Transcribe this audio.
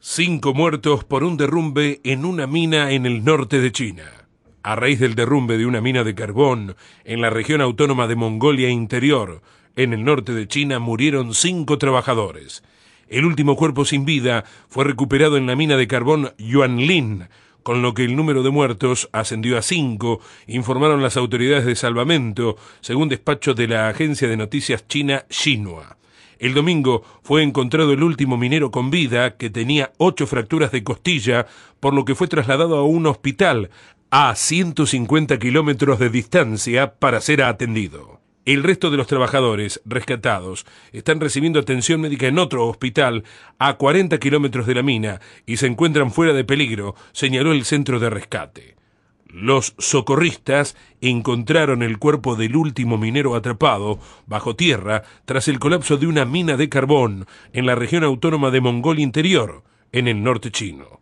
Cinco muertos por un derrumbe en una mina en el norte de China. A raíz del derrumbe de una mina de carbón en la región autónoma de Mongolia Interior, en el norte de China, murieron cinco trabajadores. El último cuerpo sin vida fue recuperado en la mina de carbón Yuanlin, con lo que el número de muertos ascendió a cinco, informaron las autoridades de salvamento, según despacho de la agencia de noticias china Xinhua. El domingo fue encontrado el último minero con vida, que tenía ocho fracturas de costilla, por lo que fue trasladado a un hospital a 150 kilómetros de distancia para ser atendido. El resto de los trabajadores rescatados están recibiendo atención médica en otro hospital a 40 kilómetros de la mina y se encuentran fuera de peligro, señaló el centro de rescate. Los socorristas encontraron el cuerpo del último minero atrapado bajo tierra tras el colapso de una mina de carbón en la región autónoma de Mongolia Interior, en el norte chino.